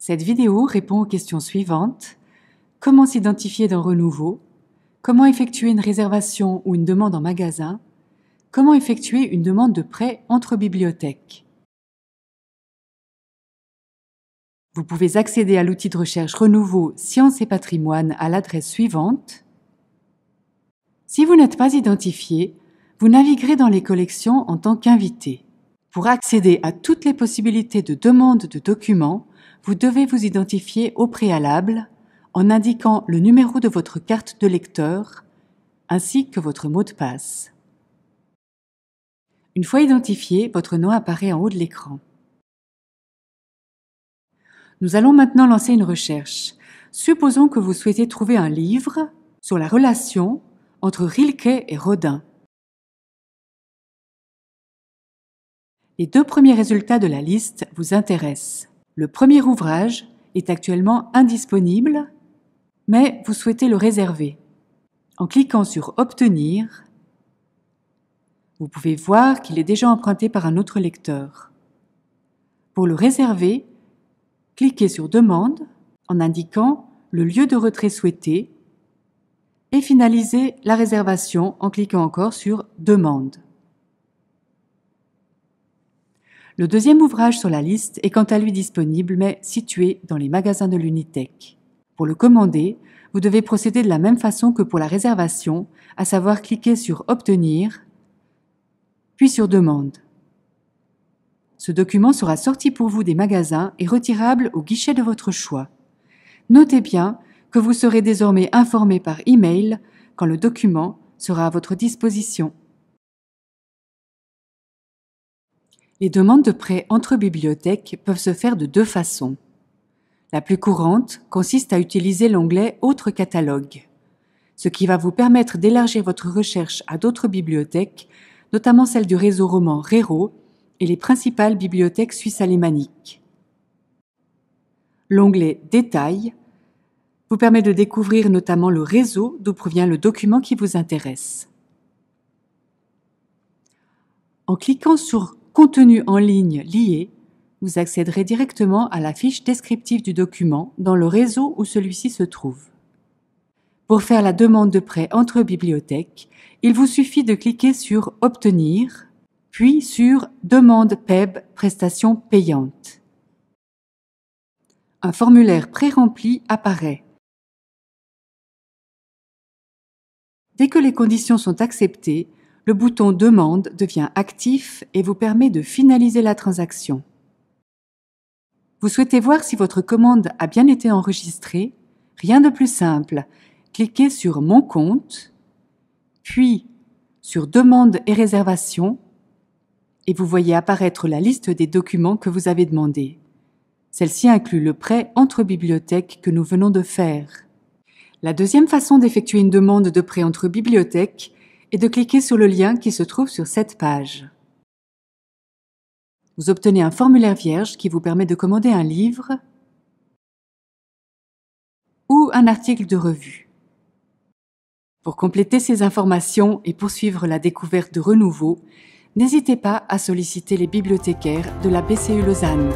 Cette vidéo répond aux questions suivantes. Comment s'identifier dans renouveau Comment effectuer une réservation ou une demande en magasin Comment effectuer une demande de prêt entre bibliothèques Vous pouvez accéder à l'outil de recherche Renouveau Sciences et Patrimoine à l'adresse suivante. Si vous n'êtes pas identifié, vous naviguerez dans les collections en tant qu'invité. Pour accéder à toutes les possibilités de demande de documents, vous devez vous identifier au préalable en indiquant le numéro de votre carte de lecteur ainsi que votre mot de passe. Une fois identifié, votre nom apparaît en haut de l'écran. Nous allons maintenant lancer une recherche. Supposons que vous souhaitez trouver un livre sur la relation entre Rilke et Rodin. Les deux premiers résultats de la liste vous intéressent. Le premier ouvrage est actuellement indisponible, mais vous souhaitez le réserver. En cliquant sur Obtenir, vous pouvez voir qu'il est déjà emprunté par un autre lecteur. Pour le réserver, cliquez sur Demande en indiquant le lieu de retrait souhaité et finalisez la réservation en cliquant encore sur Demande. Le deuxième ouvrage sur la liste est quant à lui disponible mais situé dans les magasins de l'Unitech. Pour le commander, vous devez procéder de la même façon que pour la réservation, à savoir cliquer sur Obtenir, puis sur Demande. Ce document sera sorti pour vous des magasins et retirable au guichet de votre choix. Notez bien que vous serez désormais informé par email quand le document sera à votre disposition. Les demandes de prêts entre bibliothèques peuvent se faire de deux façons. La plus courante consiste à utiliser l'onglet Autres catalogue, ce qui va vous permettre d'élargir votre recherche à d'autres bibliothèques, notamment celle du réseau roman RERO et les principales bibliothèques suisses alémaniques. L'onglet Détails vous permet de découvrir notamment le réseau d'où provient le document qui vous intéresse. En cliquant sur Contenu en ligne lié, vous accéderez directement à la fiche descriptive du document dans le réseau où celui-ci se trouve. Pour faire la demande de prêt entre bibliothèques, il vous suffit de cliquer sur Obtenir, puis sur Demande PEB (prestation payante). Un formulaire pré-rempli apparaît. Dès que les conditions sont acceptées, le bouton Demande devient actif et vous permet de finaliser la transaction. Vous souhaitez voir si votre commande a bien été enregistrée Rien de plus simple. Cliquez sur Mon compte, puis sur Demande et réservation, et vous voyez apparaître la liste des documents que vous avez demandés. Celle-ci inclut le prêt entre bibliothèques que nous venons de faire. La deuxième façon d'effectuer une demande de prêt entre bibliothèques et de cliquer sur le lien qui se trouve sur cette page. Vous obtenez un formulaire vierge qui vous permet de commander un livre ou un article de revue. Pour compléter ces informations et poursuivre la découverte de renouveau, n'hésitez pas à solliciter les bibliothécaires de la BCU Lausanne.